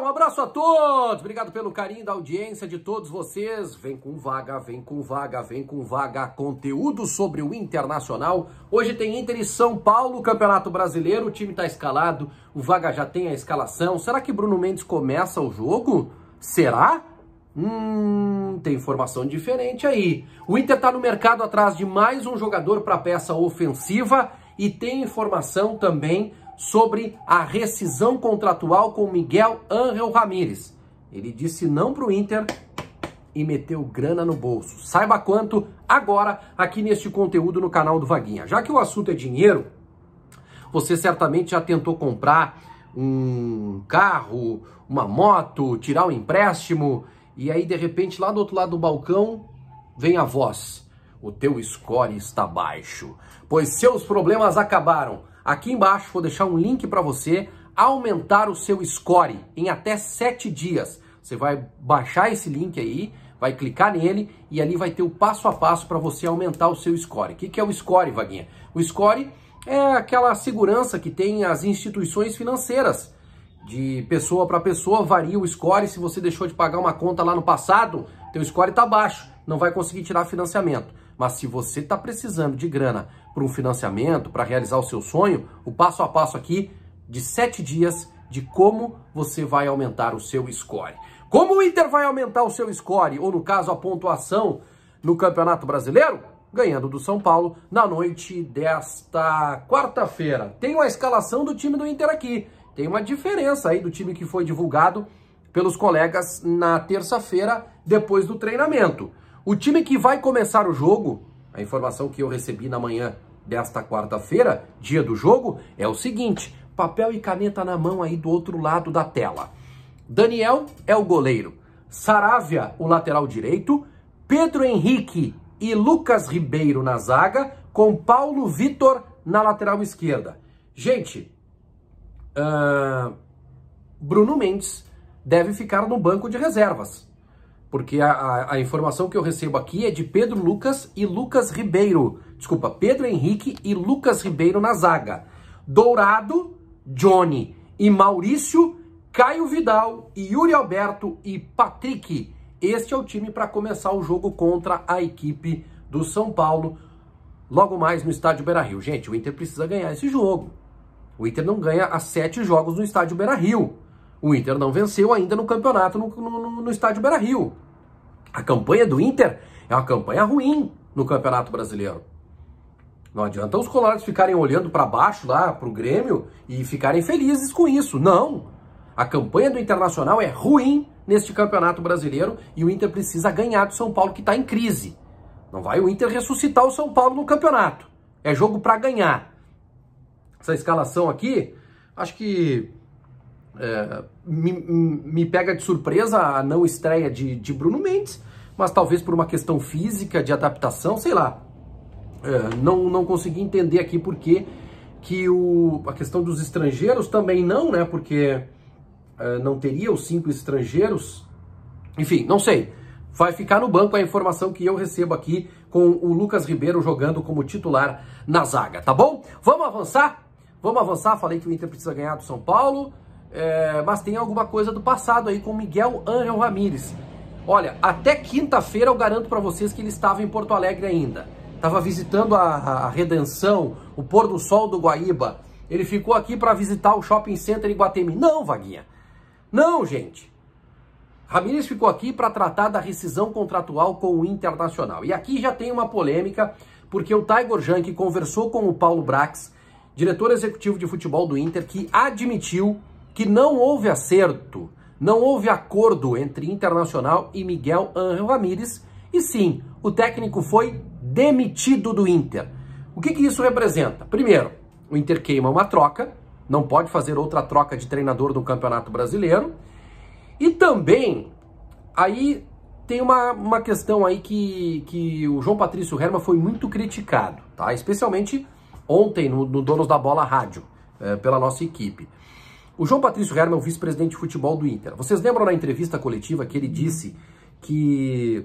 um abraço a todos. Obrigado pelo carinho da audiência de todos vocês. Vem com vaga, vem com vaga, vem com vaga. Conteúdo sobre o Internacional. Hoje tem Inter e São Paulo, Campeonato Brasileiro. O time está escalado, o Vaga já tem a escalação. Será que Bruno Mendes começa o jogo? Será? Hum, tem informação diferente aí. O Inter está no mercado atrás de mais um jogador para peça ofensiva e tem informação também sobre a rescisão contratual com Miguel Ángel Ramírez. Ele disse não para o Inter e meteu grana no bolso. Saiba quanto agora aqui neste conteúdo no canal do Vaguinha. Já que o assunto é dinheiro, você certamente já tentou comprar um carro, uma moto, tirar um empréstimo e aí de repente lá do outro lado do balcão vem a voz: "O teu score está baixo, pois seus problemas acabaram. Aqui embaixo vou deixar um link para você aumentar o seu score em até 7 dias. Você vai baixar esse link aí, vai clicar nele e ali vai ter o passo a passo para você aumentar o seu score. O que, que é o score, Vaguinha? O score é aquela segurança que tem as instituições financeiras. De pessoa para pessoa varia o score. Se você deixou de pagar uma conta lá no passado, teu score está baixo, não vai conseguir tirar financiamento. Mas se você está precisando de grana para um financiamento, para realizar o seu sonho, o passo a passo aqui de sete dias de como você vai aumentar o seu score. Como o Inter vai aumentar o seu score, ou no caso a pontuação no Campeonato Brasileiro? Ganhando do São Paulo na noite desta quarta-feira. Tem uma escalação do time do Inter aqui. Tem uma diferença aí do time que foi divulgado pelos colegas na terça-feira depois do treinamento. O time que vai começar o jogo, a informação que eu recebi na manhã desta quarta-feira, dia do jogo, é o seguinte: papel e caneta na mão aí do outro lado da tela. Daniel é o goleiro, Saravia, o lateral direito, Pedro Henrique e Lucas Ribeiro na zaga, com Paulo Vitor na lateral esquerda. Gente, uh, Bruno Mendes deve ficar no banco de reservas porque a, a, a, informação que eu recebo aqui é de Pedro Lucas e Lucas Ribeiro. Desculpa, Pedro Henrique e Lucas Ribeiro na zaga. Dourado, Johnny e Maurício, Caio Vidal e Yuri Alberto e Patrick. Este é o time para começar o jogo contra a equipe do São Paulo, logo mais no estádio Beira-Rio. Gente, o Inter precisa ganhar esse jogo. O Inter não ganha há sete jogos no estádio Beira-Rio. O Inter não venceu ainda no campeonato no, no, no estádio Beira Rio. A campanha do Inter é uma campanha ruim no Campeonato Brasileiro. Não adianta os colorados ficarem olhando para baixo lá para o Grêmio e ficarem felizes com isso. Não! A campanha do Internacional é ruim neste Campeonato Brasileiro e o Inter precisa ganhar do São Paulo que está em crise. Não vai o Inter ressuscitar o São Paulo no campeonato. É jogo para ganhar. Essa escalação aqui, acho que é, me, me, pega de surpresa a não estreia de, de, Bruno Mendes, mas talvez por uma questão física, de adaptação, sei lá. É, não, não consegui entender aqui porque que o, a questão dos estrangeiros também não, né? Porque é, não teria os cinco estrangeiros. Enfim, não sei. Vai ficar no banco a informação que eu recebo aqui com o Lucas Ribeiro jogando como titular na zaga, tá bom? Vamos avançar? Vamos avançar. Falei que o Inter precisa ganhar do São Paulo. É, mas tem alguma coisa do passado aí com Miguel Angel Ramírez. Olha, até quinta-feira eu garanto para vocês que ele estava em Porto Alegre ainda. Estava visitando a, a, Redenção, o pôr do sol do Guaíba. Ele ficou aqui para visitar o shopping center em Guatemi. Não, Vaguinha. Não, gente. Ramírez ficou aqui para tratar da rescisão contratual com o Internacional. E aqui já tem uma polêmica, porque o Tiger Junk conversou com o Paulo Brax, diretor executivo de futebol do Inter, que admitiu que não houve acerto, não houve acordo entre Internacional e Miguel Angel Ramírez, e sim, o técnico foi demitido do Inter. O que, que isso representa? Primeiro, o Inter queima uma troca, não pode fazer outra troca de treinador do Campeonato Brasileiro, e também, aí tem uma, uma questão aí que, que o João Patrício Herman foi muito criticado, tá? Especialmente ontem no, no Donos da Bola Rádio, é, pela nossa equipe. O João Patrício Herman é o vice-presidente de futebol do Inter. Vocês lembram na entrevista coletiva que ele uhum. disse que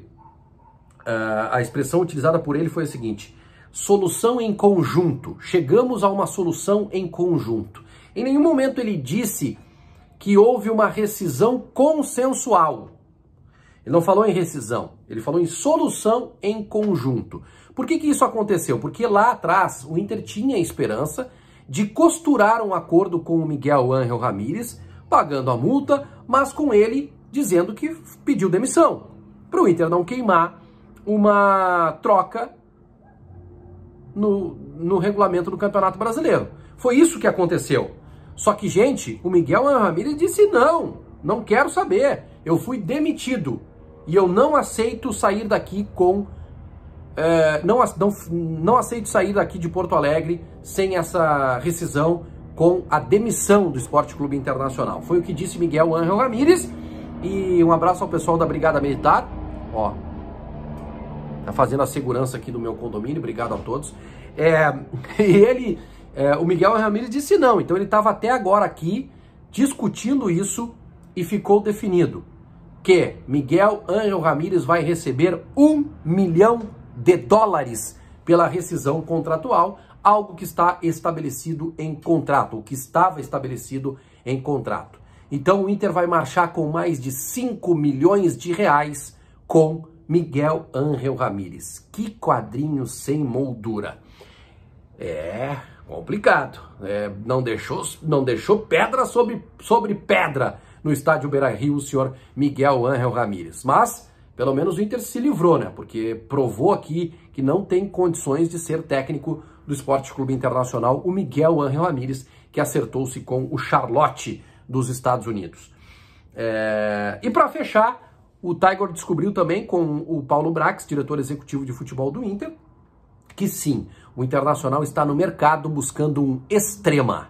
uh, a expressão utilizada por ele foi a seguinte: solução em conjunto. Chegamos a uma solução em conjunto. Em nenhum momento ele disse que houve uma rescisão consensual. Ele não falou em rescisão, ele falou em solução em conjunto. Por que, que isso aconteceu? Porque lá atrás o Inter tinha esperança de costurar um acordo com o Miguel Ángel Ramírez, pagando a multa, mas com ele dizendo que pediu demissão, para o Inter não queimar uma troca no, no regulamento do Campeonato Brasileiro. Foi isso que aconteceu. Só que, gente, o Miguel Ángel Ramírez disse não, não quero saber, eu fui demitido e eu não aceito sair daqui com é, não, não, não aceito sair daqui de Porto Alegre sem essa rescisão com a demissão do Esporte Clube Internacional. Foi o que disse Miguel Angel Ramírez. E um abraço ao pessoal da Brigada Militar. Ó, tá fazendo a segurança aqui do meu condomínio. Obrigado a todos. É, e ele, é, o Miguel Ramírez disse não. Então ele estava até agora aqui discutindo isso e ficou definido que Miguel Angel Ramírez vai receber um milhão de dólares pela rescisão contratual, algo que está estabelecido em contrato, o que estava estabelecido em contrato. Então o Inter vai marchar com mais de 5 milhões de reais com Miguel Ángel Ramírez. Que quadrinho sem moldura. É complicado. É, não, deixou, não deixou pedra sobre, sobre pedra no estádio Beira-Rio o senhor Miguel Ángel Ramírez. Mas pelo menos o Inter se livrou, né? Porque provou aqui que não tem condições de ser técnico do Esporte Clube Internacional, o Miguel Angel Ramírez, que acertou-se com o Charlotte dos Estados Unidos. É... E para fechar, o Tiger descobriu também com o Paulo Brax, diretor executivo de futebol do Inter, que sim, o Internacional está no mercado buscando um extrema.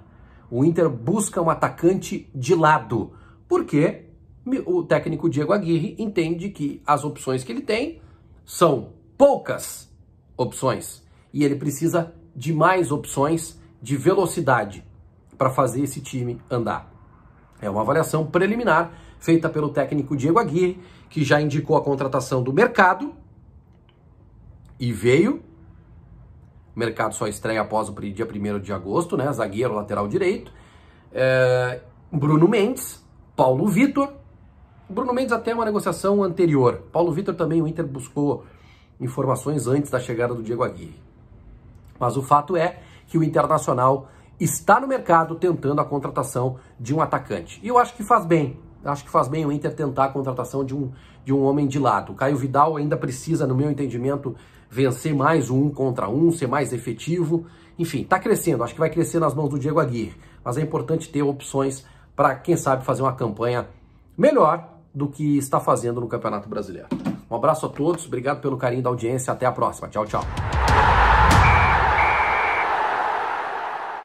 O Inter busca um atacante de lado, Por quê? o técnico Diego Aguirre entende que as opções que ele tem são poucas opções e ele precisa de mais opções de velocidade para fazer esse time andar. É uma avaliação preliminar feita pelo técnico Diego Aguirre, que já indicou a contratação do mercado e veio. O mercado só estreia após o dia 1 de agosto, né? Zagueiro, lateral direito. É... Bruno Mendes, Paulo Vitor, o Bruno Mendes até uma negociação anterior. Paulo Vitor também, o Inter buscou informações antes da chegada do Diego Aguirre. Mas o fato é que o Internacional está no mercado tentando a contratação de um atacante. E eu acho que faz bem. Acho que faz bem o Inter tentar a contratação de um, de um homem de lado. O Caio Vidal ainda precisa, no meu entendimento, vencer mais um contra um, ser mais efetivo. Enfim, está crescendo. Acho que vai crescer nas mãos do Diego Aguirre. Mas é importante ter opções para, quem sabe, fazer uma campanha melhor do que está fazendo no Campeonato Brasileiro. Um abraço a todos, obrigado pelo carinho da audiência, até a próxima. Tchau, tchau.